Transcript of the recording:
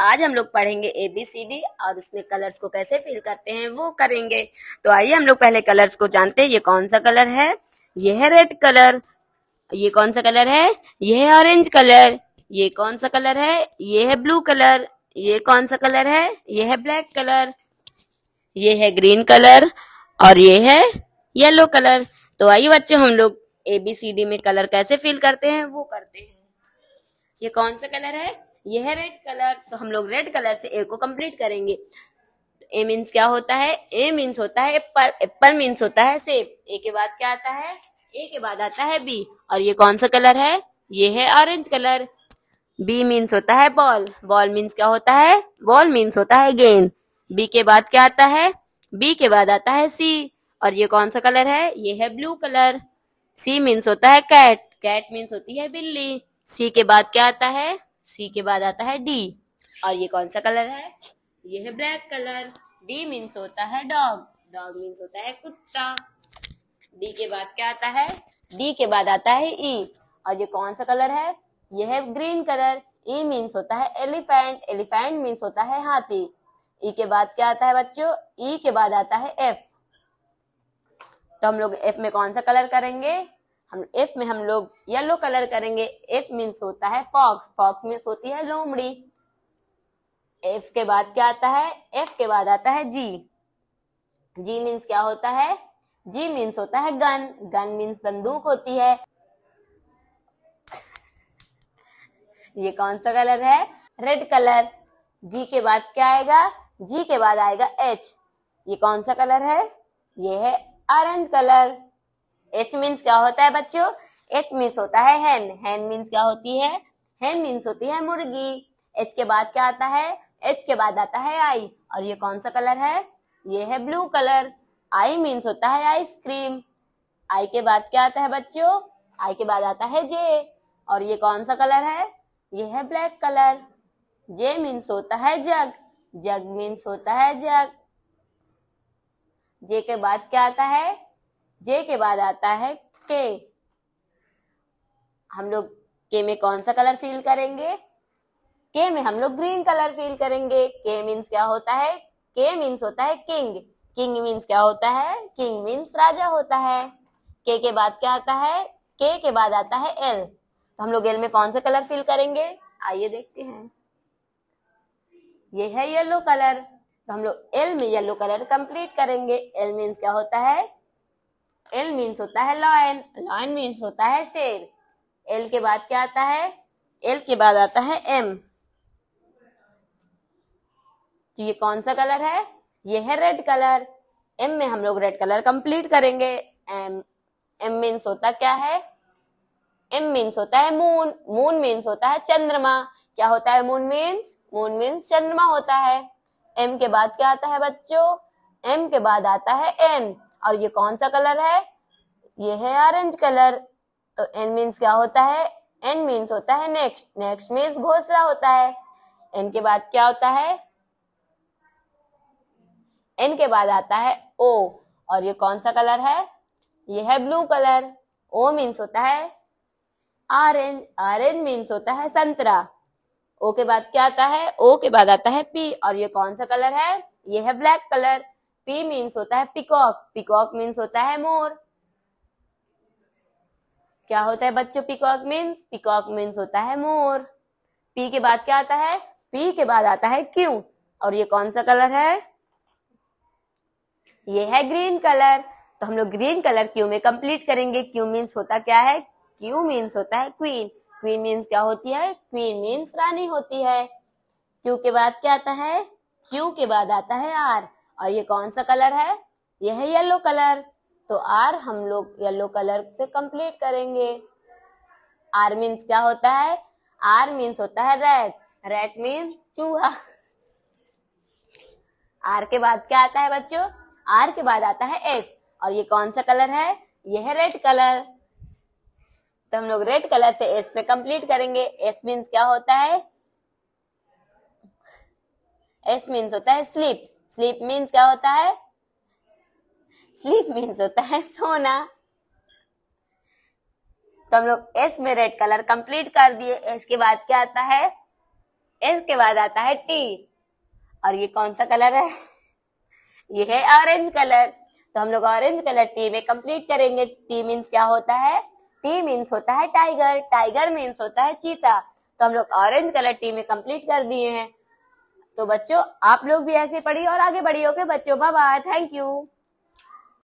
आज हम लोग पढ़ेंगे ए बी सी डी और उसमें कलर्स को कैसे फिल करते हैं वो करेंगे तो आइए हम लोग पहले कलर्स को जानते हैं ये कौन सा कलर है ये है रेड कलर ये कौन सा कलर है ये है ऑरेंज कलर ये कौन सा कलर है ये है ब्लू कलर ये कौन सा कलर है ये है ब्लैक कलर ये है ग्रीन कलर और ये है येलो कलर तो आइए बच्चों हम लोग ए बी सी डी में कलर कैसे फिल करते हैं वो करते हैं ये कौन सा कलर है यह है रेड कलर तो हम लोग रेड कलर से ए को कंप्लीट करेंगे तो ए मीन्स क्या होता है ए मीन्स होता है एप्पल एप्पल मीन्स होता है सेब ए के बाद क्या आता है ए के बाद आता है बी और ये कौन सा कलर है ये है ऑरेंज कलर बी मीन्स होता है बॉल बॉल मीन्स क्या होता है बॉल मीन्स होता है गेंद बी के बाद क्या आता है बी के बाद आता है सी और ये कौन सा कलर है ये है ब्लू कलर सी मीन्स होता है कैट कैट मीन्स होती है बिल्ली सी के बाद क्या आता है सी के बाद आता है डी और ये कौन सा कलर है ये है ब्लैक कलर डी मीन्स होता है डॉग डॉग मीन्स होता है कुत्ता डी के बाद क्या आता है डी के बाद आता है ई e. और ये कौन सा कलर है यह है ग्रीन कलर ई मीन्स होता है एलिफेंट एलिफेंट मीन्स होता है हाथी ई e के बाद क्या आता है बच्चों ई e के बाद आता है एफ तो हम लोग एफ में कौन सा कलर करेंगे हम एफ में हम लोग येलो कलर करेंगे एफ मीन्स होता है फॉक्स फॉक्स मीन्स होती है लोमड़ी एफ के बाद क्या आता है एफ के बाद आता है जी जी मीन्स क्या होता है जी मीन्स होता है गन गन मीन्स बंदूक होती है ये कौन सा कलर है रेड कलर जी के बाद क्या आएगा जी के बाद आएगा एच ये कौन सा कलर है ये है ऑरेंज कलर एच मीन्स क्या होता है बच्चों एच मीन्स होता है हैन हैन मीन्स क्या होती है हैन मीन्स होती है मुर्गी एच के बाद क्या आता है एच के बाद आता है आई और ये कौन सा कलर है ये है ब्लू कलर आई मीन्स होता है आइसक्रीम आई के बाद क्या आता है बच्चों आई के बाद आता है जे और ये कौन सा कलर है ये है ब्लैक कलर जे मीन्स होता है जग जग मीन्स होता है जग जे के बाद क्या आता है जे के बाद आता है के हम लोग के में कौन सा कलर फील करेंगे के में हम लोग ग्रीन कलर फील करेंगे के मीन्स क्या होता है के मीन्स होता है किंग किंग मीन्स क्या होता है किंग मीन्स राजा होता है के के बाद क्या आता है के के बाद आता है एल तो हम लोग एल में कौन सा कलर फील करेंगे आइए देखते हैं ये है येलो कलर तो हम लोग एल में येलो कलर कंप्लीट करेंगे एल मीन्स क्या होता है एल मीन्स होता है लॉयन लॉयन मीन्स होता है शेर एल के बाद क्या आता है एल के बाद आता है एम तो ये कौन सा कलर है ये है रेड कलर एम में हम लोग रेड कलर कंप्लीट करेंगे एम एम मीन्स होता क्या है एम मीन्स होता है मून मून मीन्स होता है चंद्रमा क्या होता है मून मीन्स मून मीन्स चंद्रमा होता है एम के बाद क्या आता है बच्चों एम के बाद आता है एन और ये कौन सा कलर है ये है ऑरेंज कलर तो एन मीन्स क्या होता है एन मीन्स होता है नेक्स्ट नेक्स्ट मीन्स घोसला होता है एन के बाद क्या होता है एन के बाद आता है ओ और ये कौन सा कलर है ये है ब्लू कलर ओ मीन्स होता है ऑरेंज ऑरेंज मीन्स होता है संतरा ओ के बाद क्या आता है ओ के बाद आता है पी और ये कौन सा कलर है ये है ब्लैक कलर पी मीन्स होता है पिकॉक पिकॉक मीन्स होता है मोर क्या होता है बच्चों पिकॉक मीन्स पिकॉक मीन्स होता है मोर पी के बाद क्या आता है पी के बाद आता है क्यू और ये कौन सा कलर है ये है ग्रीन कलर तो हम लोग ग्रीन कलर क्यू में कंप्लीट करेंगे क्यू मीन्स होता क्या है क्यू मीन्स होता है क्वीन क्वीन मीन्स क्या होती है क्वीन मीन्स रानी होती है क्यू के बाद क्या आता है क्यू के बाद आता है आर और ये कौन सा कलर है यह है येलो कलर तो आर हम लोग येलो कलर से कंप्लीट करेंगे आर मीन्स क्या होता है आर मीन्स होता है रेड रेड मीन्स चूहा आर के बाद क्या आता है बच्चों आर के बाद आता है एस और ये कौन सा कलर है यह है रेड कलर तो हम लोग रेड कलर से एस पे कंप्लीट करेंगे एस मीन्स क्या होता है एस मीन्स होता है स्लीप स्लीप मीन्स क्या होता है स्लीप मीन्स होता है सोना तो हम लोग एस में रेड कलर कंप्लीट कर दिए एस के बाद क्या आता है एस के बाद आता है टी और ये कौन सा कलर है ये है ऑरेंज कलर तो हम लोग ऑरेंज कलर टी में कंप्लीट करेंगे टी मीन्स क्या होता है टी मीन्स होता है टाइगर टाइगर मीन्स होता है चीता तो हम लोग ऑरेंज कलर टी में कंप्लीट कर दिए हैं तो बच्चों आप लोग भी ऐसे पढ़िए और आगे बढ़िए ओके बच्चों बाय बाय थैंक यू